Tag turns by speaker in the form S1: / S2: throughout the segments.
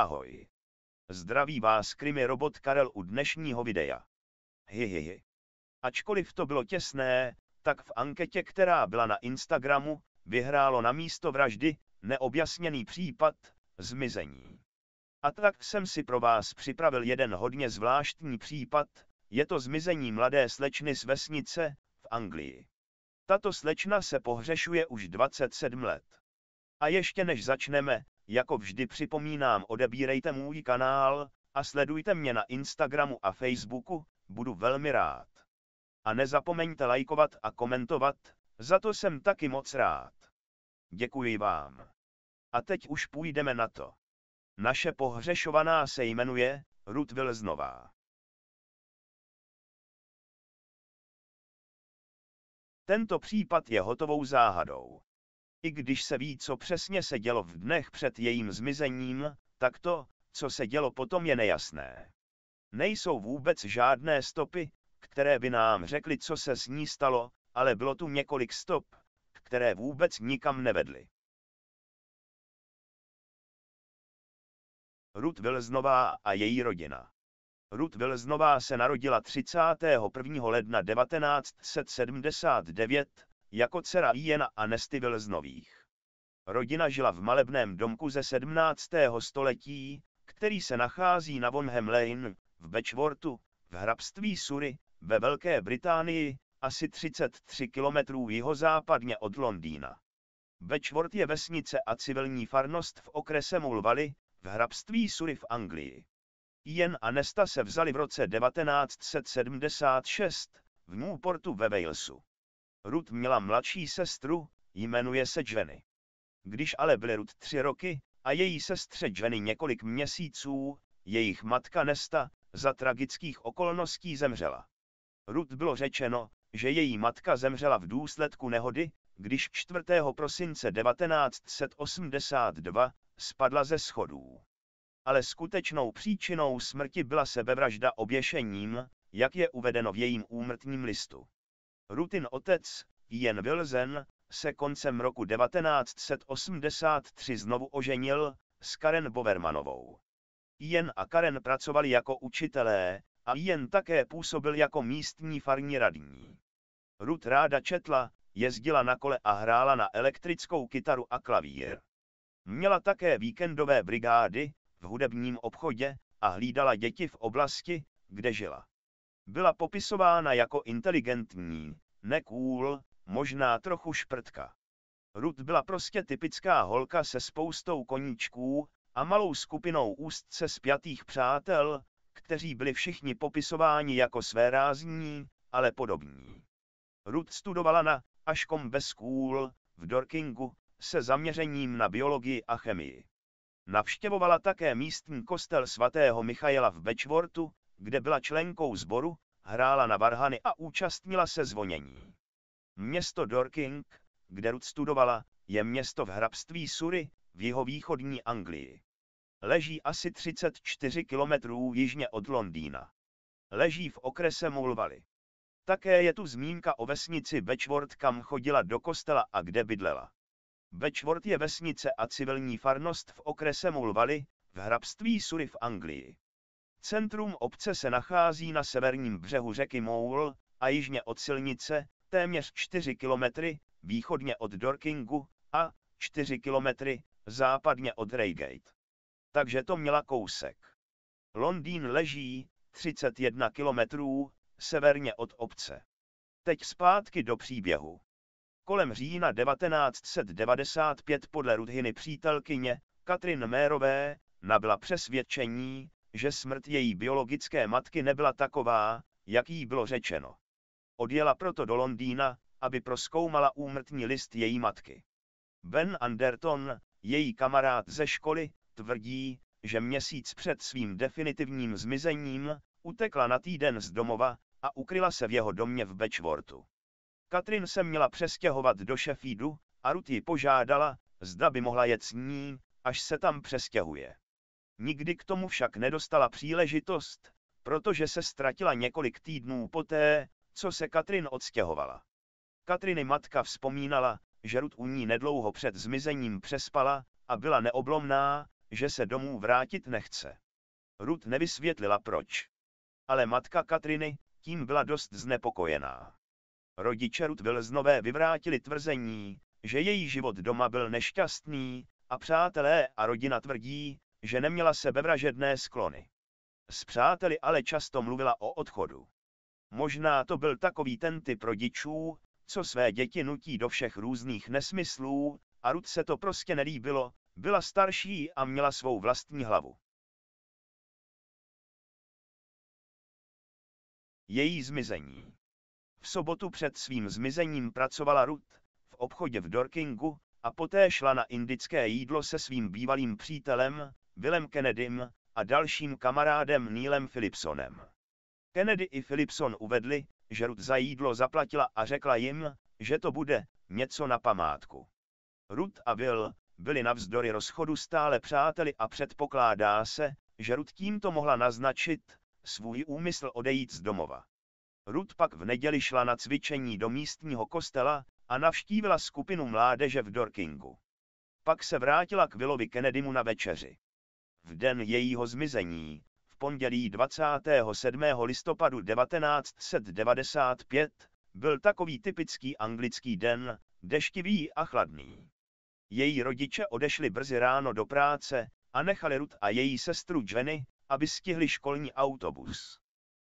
S1: Ahoj. Zdraví vás krimi robot Karel u dnešního videa. Hihihi. Ačkoliv to bylo těsné, tak v anketě, která byla na Instagramu, vyhrálo na místo vraždy neobjasněný případ zmizení. A tak jsem si pro vás připravil jeden hodně zvláštní případ, je to zmizení mladé slečny z vesnice v Anglii. Tato slečna se pohřešuje už 27 let. A ještě než začneme, jako vždy připomínám odebírejte můj kanál a sledujte mě na Instagramu a Facebooku, budu velmi rád. A nezapomeňte lajkovat a komentovat, za to jsem taky moc rád. Děkuji vám. A teď už půjdeme na to. Naše pohřešovaná se jmenuje Ruth Vilznová. Tento případ je hotovou záhadou. I když se ví, co přesně se dělo v dnech před jejím zmizením, tak to, co se dělo potom je nejasné. Nejsou vůbec žádné stopy, které by nám řekly, co se s ní stalo, ale bylo tu několik stop, které vůbec nikam nevedly. Ruth Vilznová a její rodina Ruth Vilznová se narodila 31. ledna 1979 jako dcera Jena a Nesty Vilznových. Rodina žila v malebném domku ze 17. století, který se nachází na Vonhem Lane, v Bečvortu, v hrabství Surrey, ve Velké Británii, asi 33 km jihozápadně od Londýna. Bečvort je vesnice a civilní farnost v okrese Mulvaly, v hrabství Surrey v Anglii. Jen a Nesta se vzali v roce 1976 v Newportu ve Walesu. Ruth měla mladší sestru, jmenuje se Jenny. Když ale byly Ruth tři roky a její sestře Jenny několik měsíců, jejich matka Nesta za tragických okolností zemřela. Ruth bylo řečeno, že její matka zemřela v důsledku nehody, když 4. prosince 1982 spadla ze schodů. Ale skutečnou příčinou smrti byla sebevražda oběšením, jak je uvedeno v jejím úmrtním listu. Rutin otec, Jen Wilzen, se koncem roku 1983 znovu oženil s Karen Bovermanovou. Jen a Karen pracovali jako učitelé a Jen také působil jako místní farní radní. Ruth ráda četla, jezdila na kole a hrála na elektrickou kytaru a klavír. Měla také víkendové brigády v hudebním obchodě a hlídala děti v oblasti, kde žila. Byla popisována jako inteligentní, nekůl, možná trochu šprtka. Ruth byla prostě typická holka se spoustou koníčků a malou skupinou ústce spjatých přátel, kteří byli všichni popisováni jako své rázní, ale podobní. Ruth studovala na Ashcombe School v Dorkingu se zaměřením na biologii a chemii. Navštěvovala také místní kostel svatého Michaela v Bečvortu, kde byla členkou sboru, hrála na varhany a účastnila se zvonění. Město Dorking, kde Ruth studovala, je město v hrabství Surrey v jeho východní Anglii. Leží asi 34 kilometrů jižně od Londýna. Leží v okrese Mulvaly. Také je tu zmínka o vesnici Bečvort, kam chodila do kostela a kde bydlela. Bečvort je vesnice a civilní farnost v okrese Mulvaly, v hrabství Surrey v Anglii. Centrum obce se nachází na severním břehu řeky Moul a jižně od silnice, téměř 4 kilometry, východně od Dorkingu a 4 kilometry, západně od Raygate. Takže to měla kousek. Londýn leží 31 kilometrů severně od obce. Teď zpátky do příběhu. Kolem října 1995 podle Rudhiny přítelkyně Katrin Mérové nabyla přesvědčení, že smrt její biologické matky nebyla taková, jak jí bylo řečeno. Odjela proto do Londýna, aby proskoumala úmrtní list její matky. Ben Anderton, její kamarád ze školy, tvrdí, že měsíc před svým definitivním zmizením utekla na týden z domova a ukryla se v jeho domě v Bečvortu. Katrin se měla přestěhovat do Sheffieldu a Ruth ji požádala, zda by mohla jet s ní, až se tam přestěhuje. Nikdy k tomu však nedostala příležitost, protože se ztratila několik týdnů poté, co se Katrin odstěhovala. Katriny matka vzpomínala, že Rut u ní nedlouho před zmizením přespala a byla neoblomná, že se domů vrátit nechce. Rut nevysvětlila proč. Ale matka Katriny tím byla dost znepokojená. Rodiče Rut znové vyvrátili tvrzení, že její život doma byl nešťastný a přátelé a rodina tvrdí, že neměla sebevražedné sklony. S přáteli ale často mluvila o odchodu. Možná to byl takový ten typ rodičů, co své děti nutí do všech různých nesmyslů, a Ruth se to prostě nelíbilo, byla starší a měla svou vlastní hlavu. Její zmizení V sobotu před svým zmizením pracovala Ruth, v obchodě v Dorkingu, a poté šla na indické jídlo se svým bývalým přítelem, Willem Kennedym a dalším kamarádem Nílem Philipsonem. Kennedy i Philipson uvedli, že Ruth za jídlo zaplatila a řekla jim, že to bude něco na památku. Ruth a Will byli navzdory rozchodu stále přáteli a předpokládá se, že Ruth tímto mohla naznačit svůj úmysl odejít z domova. Ruth pak v neděli šla na cvičení do místního kostela a navštívila skupinu mládeže v Dorkingu. Pak se vrátila k Willovi Kennedymu na večeři v den jejího zmizení, v pondělí 27. listopadu 1995, byl takový typický anglický den, deštivý a chladný. Její rodiče odešli brzy ráno do práce a nechali Ruth a její sestru Jenny, aby stihli školní autobus.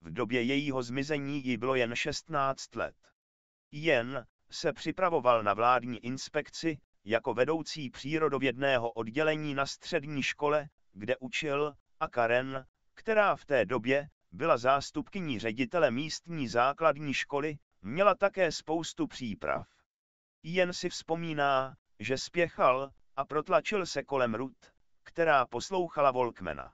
S1: V době jejího zmizení jí bylo jen 16 let. Jen se připravoval na vládní inspekci jako vedoucí přírodovědného oddělení na střední škole kde učil, a Karen, která v té době byla zástupkyní ředitele místní základní školy, měla také spoustu příprav. Jen si vzpomíná, že spěchal a protlačil se kolem Rut, která poslouchala Volkmena.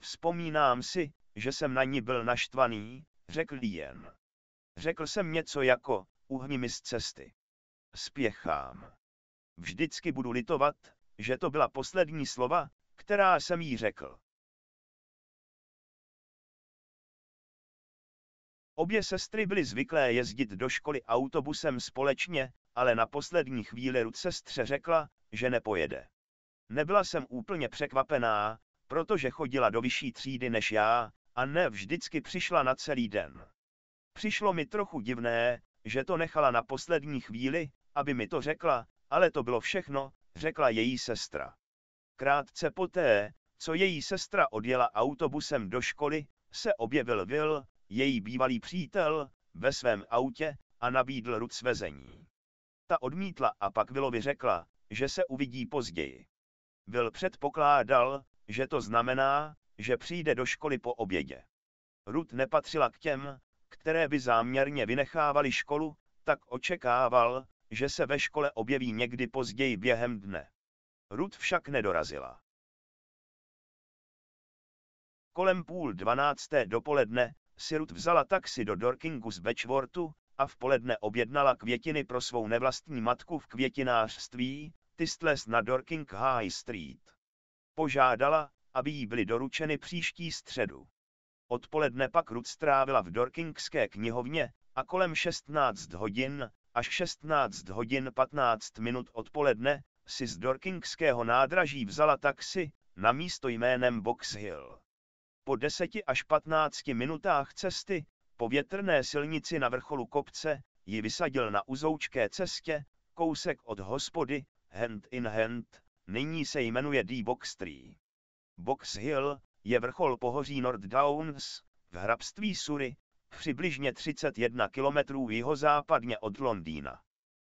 S1: Vzpomínám si, že jsem na ní byl naštvaný, řekl jen. Řekl jsem něco jako, uhni mi z cesty. Spěchám. Vždycky budu litovat, že to byla poslední slova, která jsem jí řekl. Obě sestry byly zvyklé jezdit do školy autobusem společně, ale na poslední chvíli Ruth sestře řekla, že nepojede. Nebyla jsem úplně překvapená, protože chodila do vyšší třídy než já, a ne vždycky přišla na celý den. Přišlo mi trochu divné, že to nechala na poslední chvíli, aby mi to řekla, ale to bylo všechno, řekla její sestra. Krátce poté, co její sestra odjela autobusem do školy, se objevil Will, její bývalý přítel, ve svém autě a nabídl ruc vezení. Ta odmítla a pak Willovi řekla, že se uvidí později. Will předpokládal, že to znamená, že přijde do školy po obědě. Ruth nepatřila k těm, které by záměrně vynechávali školu, tak očekával, že se ve škole objeví někdy později během dne. Ruth však nedorazila. Kolem půl dvanácté dopoledne si Ruth vzala taxi do Dorkingu z Bečvortu a v poledne objednala květiny pro svou nevlastní matku v květinářství Tistles na Dorking High Street. Požádala, aby jí byly doručeny příští středu. Odpoledne pak Ruth strávila v Dorkingské knihovně a kolem 16 hodin až 16 hodin 15 minut odpoledne si z Dorkingského nádraží vzala taxi, na místo jménem Box Hill. Po 10 až 15 minutách cesty, po větrné silnici na vrcholu kopce, ji vysadil na uzoučké cestě, kousek od hospody, hand in hand, nyní se jmenuje D-Box Tree. Box Hill je vrchol pohoří North Downs, v hrabství Surrey, přibližně 31 km jihozápadně od Londýna.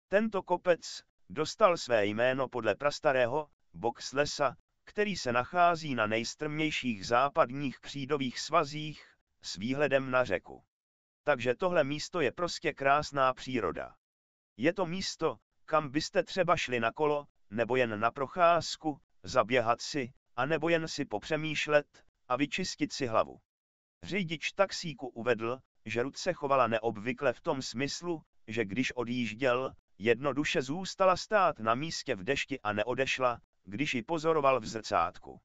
S1: Tento kopec, Dostal své jméno podle prastarého, box lesa, který se nachází na nejstrmějších západních křídových svazích, s výhledem na řeku. Takže tohle místo je prostě krásná příroda. Je to místo, kam byste třeba šli na kolo, nebo jen na procházku, zaběhat si, nebo jen si popřemýšlet a vyčistit si hlavu. Řidič taxíku uvedl, že ruce chovala neobvykle v tom smyslu, že když odjížděl, Jednoduše zůstala stát na místě v dešti a neodešla, když ji pozoroval v zrcátku.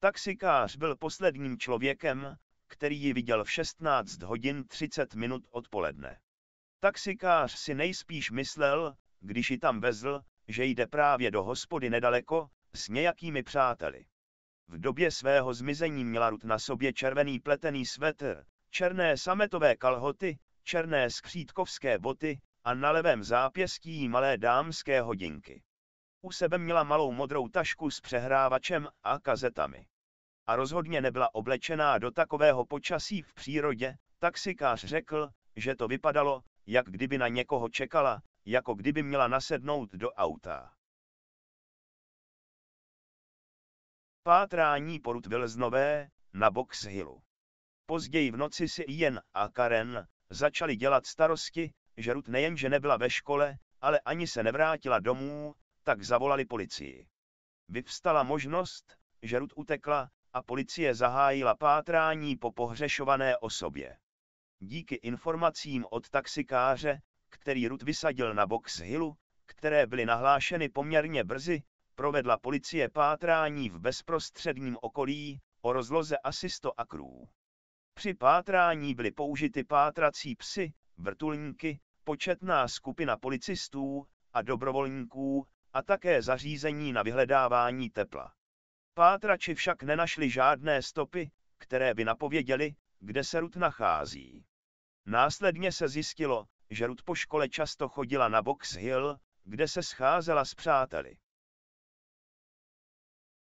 S1: Taxikář byl posledním člověkem, který ji viděl v 16 hodin 30 minut odpoledne. Taxikář si nejspíš myslel, když ji tam vezl, že jde právě do hospody nedaleko, s nějakými přáteli. V době svého zmizení měla Rut na sobě červený pletený svetr, černé sametové kalhoty, černé skřítkovské boty, a na levém zápěstí malé dámské hodinky. U sebe měla malou modrou tašku s přehrávačem a kazetami. A rozhodně nebyla oblečená do takového počasí v přírodě, taxikář řekl, že to vypadalo, jak kdyby na někoho čekala, jako kdyby měla nasednout do auta. Pátrání po Rutville na Box Hillu. Později v noci si Ian a Karen začali dělat starosti, že Ruth nejenže nebyla ve škole, ale ani se nevrátila domů, tak zavolali policii. Vyvstala možnost, že Ruth utekla a policie zahájila pátrání po pohřešované osobě. Díky informacím od taxikáře, který Ruth vysadil na Box Hillu, které byly nahlášeny poměrně brzy, provedla policie pátrání v bezprostředním okolí, o rozloze asi 100 akrů. Při pátrání byly použity pátrací psy, vrtulníky, početná skupina policistů a dobrovolníků a také zařízení na vyhledávání tepla. Pátrači však nenašli žádné stopy, které by napověděly, kde se Rut nachází. Následně se zjistilo, že Rut po škole často chodila na Box Hill, kde se scházela s přáteli.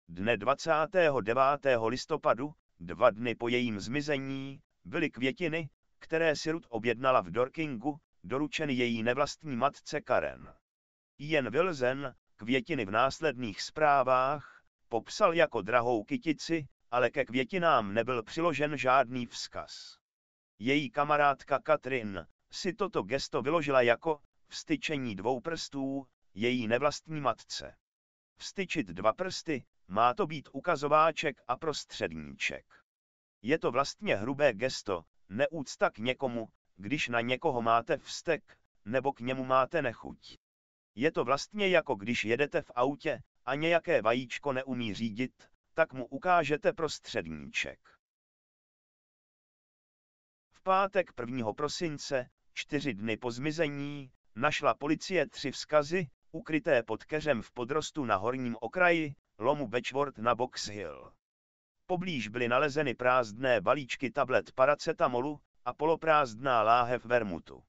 S1: Dne 29. listopadu, dva dny po jejím zmizení, byly květiny, které si Ruth objednala v Dorkingu, doručen její nevlastní matce Karen. Jen Wilson květiny v následných zprávách popsal jako drahou kytici, ale ke květinám nebyl přiložen žádný vzkaz. Její kamarádka Katrin si toto gesto vyložila jako vstyčení dvou prstů její nevlastní matce. Vstyčit dva prsty má to být ukazováček a prostředníček. Je to vlastně hrubé gesto, neúcta k někomu, když na někoho máte vztek, nebo k němu máte nechuť. Je to vlastně jako když jedete v autě a nějaké vajíčko neumí řídit, tak mu ukážete prostředníček. V pátek 1. prosince, čtyři dny po zmizení, našla policie tři vzkazy, ukryté pod keřem v podrostu na horním okraji, lomu Bečvort na Box Hill. Poblíž byly nalezeny prázdné balíčky tablet paracetamolu, a poloprázdná láhev vermutu.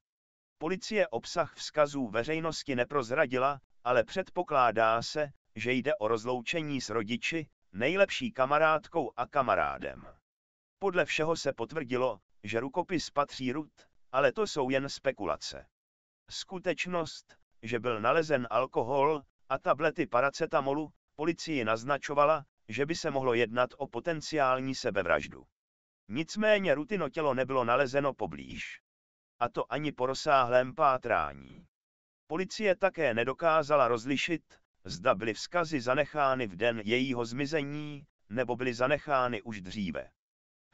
S1: Policie obsah vzkazů veřejnosti neprozradila, ale předpokládá se, že jde o rozloučení s rodiči, nejlepší kamarádkou a kamarádem. Podle všeho se potvrdilo, že rukopis patří Rud, ale to jsou jen spekulace. Skutečnost, že byl nalezen alkohol a tablety paracetamolu, policii naznačovala, že by se mohlo jednat o potenciální sebevraždu. Nicméně Rutino tělo nebylo nalezeno poblíž. A to ani po rozsáhlém pátrání. Policie také nedokázala rozlišit, zda byly vzkazy zanechány v den jejího zmizení, nebo byly zanechány už dříve.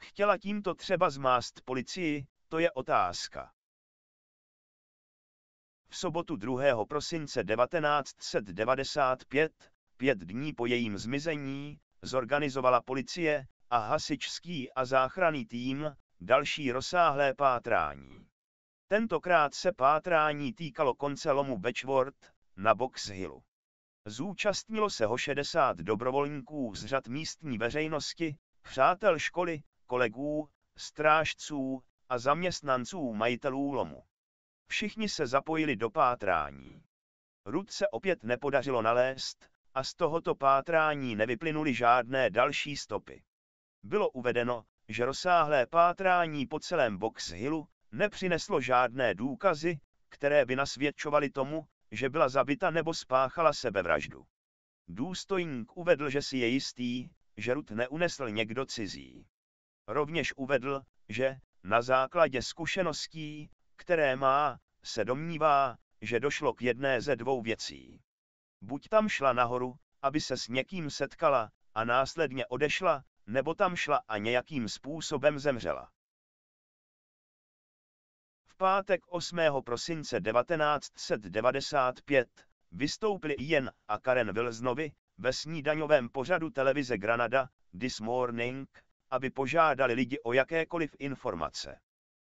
S1: Chtěla tímto třeba zmást policii, to je otázka. V sobotu 2. prosince 1995, pět dní po jejím zmizení, zorganizovala policie a hasičský a záchranný tým, další rozsáhlé pátrání. Tentokrát se pátrání týkalo konce lomu Bečvort na Box Hillu. Zúčastnilo se ho 60 dobrovolníků z řad místní veřejnosti, přátel školy, kolegů, strážců a zaměstnanců majitelů lomu. Všichni se zapojili do pátrání. Rud se opět nepodařilo nalézt a z tohoto pátrání nevyplynuly žádné další stopy. Bylo uvedeno, že rozsáhlé pátrání po celém Box Hillu nepřineslo žádné důkazy, které by nasvědčovaly tomu, že byla zabita nebo spáchala sebevraždu. Důstojník uvedl, že si je jistý, že Ruth neunesl někdo cizí. Rovněž uvedl, že, na základě zkušeností, které má, se domnívá, že došlo k jedné ze dvou věcí. Buď tam šla nahoru, aby se s někým setkala, a následně odešla, nebo tam šla a nějakým způsobem zemřela. V pátek 8. prosince 1995 vystoupili Ian a Karen Wilsonovi ve snídaňovém pořadu televize Granada This Morning, aby požádali lidi o jakékoliv informace.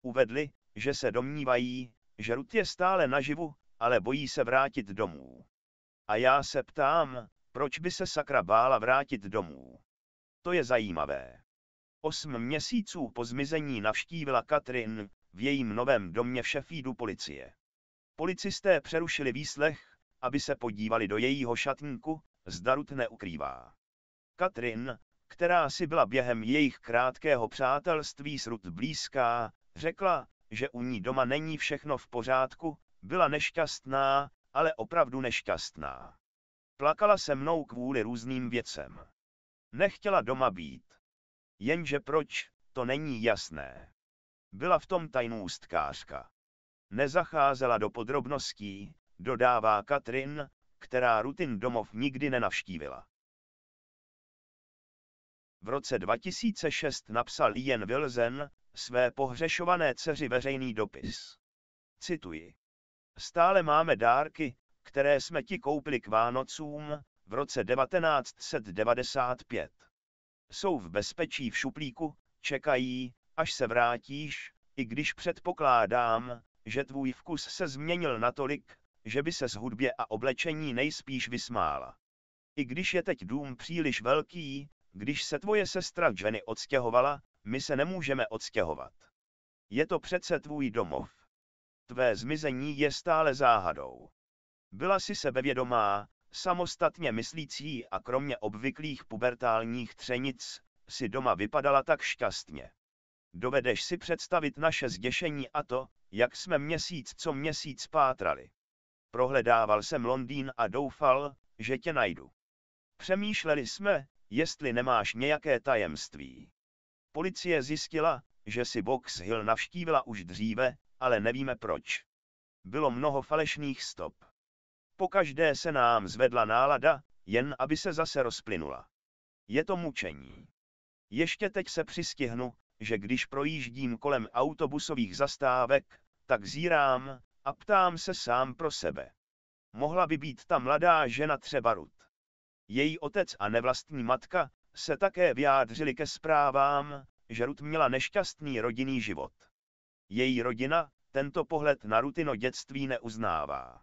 S1: Uvedli, že se domnívají, že Ruth je stále naživu, ale bojí se vrátit domů. A já se ptám, proč by se sakra bála vrátit domů? To je zajímavé. Osm měsíců po zmizení navštívila Katrin v jejím novém domě v Sheffieldu policie. Policisté přerušili výslech, aby se podívali do jejího šatníku, zdarut neukrývá. Katrin, která si byla během jejich krátkého přátelství s Ruth blízká, řekla, že u ní doma není všechno v pořádku, byla nešťastná, ale opravdu nešťastná. Plakala se mnou kvůli různým věcem. Nechtěla doma být. Jenže proč, to není jasné. Byla v tom tajnou tajnůstkářka. Nezacházela do podrobností, dodává Katrin, která rutin domov nikdy nenavštívila. V roce 2006 napsal Ian Wilson své pohřešované dceři veřejný dopis. Cituji. Stále máme dárky, které jsme ti koupili k Vánocům, v roce 1995. Jsou v bezpečí v šuplíku, čekají, až se vrátíš, i když předpokládám, že tvůj vkus se změnil natolik, že by se z hudbě a oblečení nejspíš vysmála. I když je teď dům příliš velký, když se tvoje sestra Jenny odstěhovala, my se nemůžeme odstěhovat. Je to přece tvůj domov. Tvé zmizení je stále záhadou. Byla si sebevědomá, samostatně myslící a kromě obvyklých pubertálních třenic, si doma vypadala tak šťastně. Dovedeš si představit naše zděšení a to, jak jsme měsíc co měsíc pátrali. Prohledával jsem Londýn a doufal, že tě najdu. Přemýšleli jsme, jestli nemáš nějaké tajemství. Policie zjistila, že si Box Hill navštívila už dříve, ale nevíme proč. Bylo mnoho falešných stop. Pokaždé se nám zvedla nálada, jen aby se zase rozplynula. Je to mučení. Ještě teď se přistihnu, že když projíždím kolem autobusových zastávek, tak zírám a ptám se sám pro sebe. Mohla by být ta mladá žena třeba Rut. Její otec a nevlastní matka se také vyjádřili ke zprávám, že Rut měla nešťastný rodinný život. Její rodina tento pohled na Rutino dětství neuznává.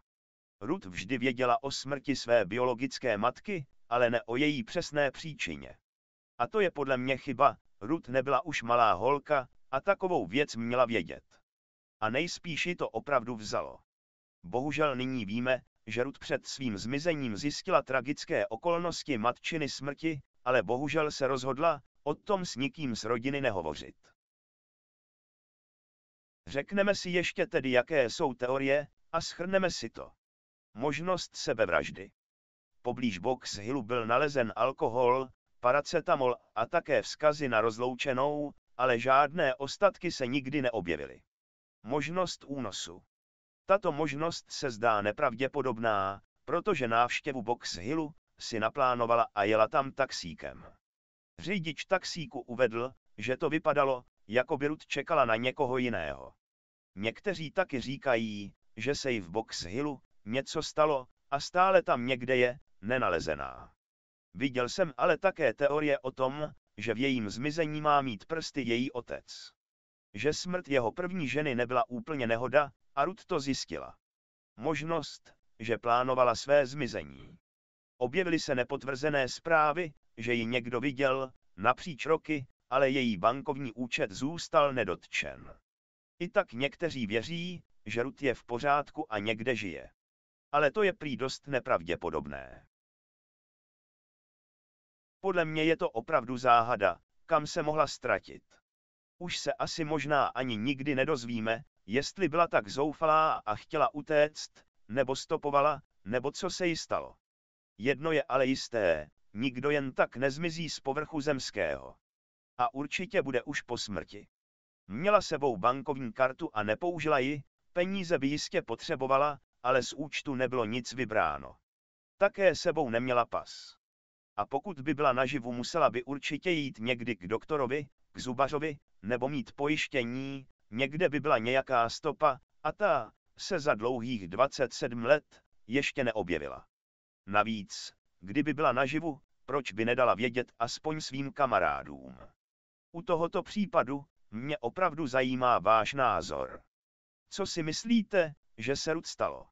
S1: Ruth vždy věděla o smrti své biologické matky, ale ne o její přesné příčině. A to je podle mě chyba, Ruth nebyla už malá holka a takovou věc měla vědět. A nejspíši to opravdu vzalo. Bohužel nyní víme, že Ruth před svým zmizením zjistila tragické okolnosti matčiny smrti, ale bohužel se rozhodla, o tom s nikým z rodiny nehovořit. Řekneme si ještě tedy, jaké jsou teorie, a schrneme si to. Možnost sebevraždy. Poblíž box hillu byl nalezen alkohol, paracetamol a také vzkazy na rozloučenou, ale žádné ostatky se nikdy neobjevily. Možnost únosu. Tato možnost se zdá nepravděpodobná, protože návštěvu Box Hillu si naplánovala a jela tam taxíkem. Řidič taxíku uvedl, že to vypadalo, jako by Ruth čekala na někoho jiného. Někteří taky říkají, že se jí v Box Hillu něco stalo, a stále tam někde je, nenalezená. Viděl jsem ale také teorie o tom, že v jejím zmizení má mít prsty její otec. Že smrt jeho první ženy nebyla úplně nehoda, a Ruth to zjistila. Možnost, že plánovala své zmizení. Objevily se nepotvrzené zprávy, že ji někdo viděl, napříč roky, ale její bankovní účet zůstal nedotčen. I tak někteří věří, že Ruth je v pořádku a někde žije ale to je prý dost nepravděpodobné. Podle mě je to opravdu záhada, kam se mohla ztratit. Už se asi možná ani nikdy nedozvíme, jestli byla tak zoufalá a chtěla utéct, nebo stopovala, nebo co se jí stalo. Jedno je ale jisté, nikdo jen tak nezmizí z povrchu zemského. A určitě bude už po smrti. Měla sebou bankovní kartu a nepoužila ji, peníze by jistě potřebovala, ale z účtu nebylo nic vybráno. Také sebou neměla pas. A pokud by byla naživu, musela by určitě jít někdy k doktorovi, k zubařovi, nebo mít pojištění, někde by byla nějaká stopa, a ta se za dlouhých 27 let ještě neobjevila. Navíc, kdyby byla naživu, proč by nedala vědět aspoň svým kamarádům? U tohoto případu mě opravdu zajímá váš názor. Co si myslíte, že se Rud stalo?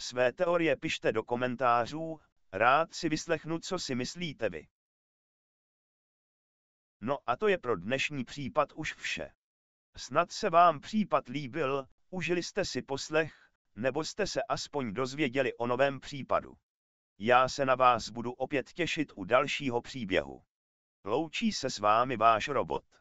S1: Své teorie pište do komentářů, rád si vyslechnu, co si myslíte vy. No a to je pro dnešní případ už vše. Snad se vám případ líbil, užili jste si poslech, nebo jste se aspoň dozvěděli o novém případu. Já se na vás budu opět těšit u dalšího příběhu. Loučí se s vámi váš robot.